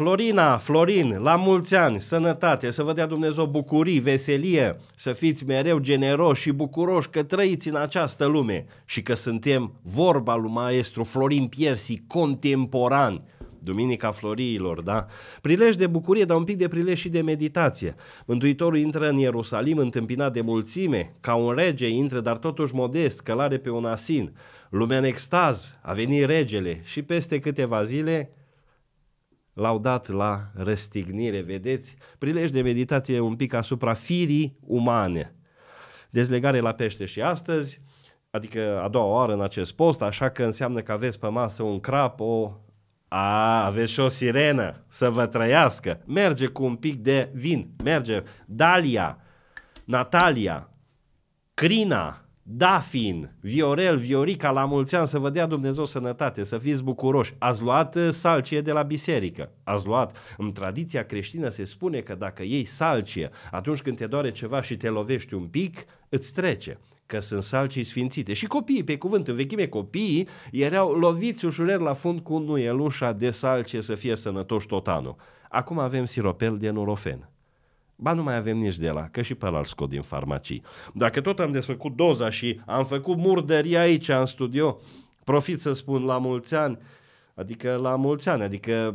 Florina, Florin, la mulți ani, sănătate, să vă dea Dumnezeu bucurii, veselie, să fiți mereu generoși și bucuroși că trăiți în această lume și că suntem vorba lui maestru Florin Piersi, contemporan, Duminica Floriilor, da? Prilej de bucurie, dar un pic de prilej și de meditație. Mântuitorul intră în Ierusalim întâmpinat de mulțime, ca un rege intră, dar totuși modest, călare pe un asin. Lumea în extaz, a venit regele și peste câteva zile l-au dat la răstignire, vedeți? Prilej de meditație un pic asupra firii umane. Dezlegare la pește și astăzi, adică a doua oară în acest post, așa că înseamnă că aveți pe masă un crap, o... A, aveți și o sirenă, să vă trăiască. Merge cu un pic de vin, merge. Dalia, Natalia, Crina, Dafin, Viorel, Viorica, la mulți ani, să vă dea Dumnezeu sănătate, să fiți bucuroși. Ați luat uh, salcie de la biserică, ați luat. În tradiția creștină se spune că dacă iei salcie, atunci când te doare ceva și te lovești un pic, îți trece că sunt salcii sfințite. Și copiii, pe cuvânt, în vechime copiii erau loviți ușurer la fund cu nuielușa de salcie să fie sănătoși tot anul. Acum avem siropel de norofen. Ba nu mai avem nici de la, că și pe ăla scot din farmacii. Dacă tot am desfăcut doza și am făcut murdăria aici în studio, profit să spun la mulți ani, adică la mulți ani, adică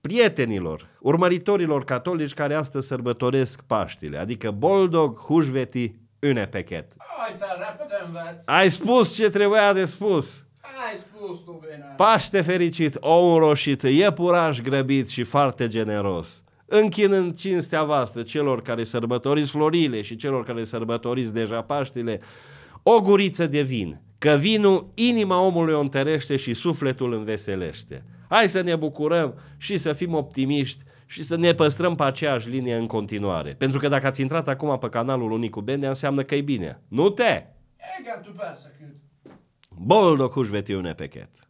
prietenilor, urmăritorilor catolici care astăzi sărbătoresc Paștile, adică Boldog, Hușveti, Înepechet. Uite, repede înveți. Ai spus ce trebuia de spus. Ai spus tu bine. Paște fericit, om roșit, iepuraș grăbit și foarte generos închinând cinstea voastră celor care sărbătoriți florile și celor care sărbătoriți deja Paștile, o guriță de vin, că vinul inima omului o întărește și sufletul înveselește. Hai să ne bucurăm și să fim optimiști și să ne păstrăm pe aceeași linie în continuare. Pentru că dacă ați intrat acum pe canalul Unicu Benea, înseamnă că e bine. Nu te! Egal după asta, pe Boldog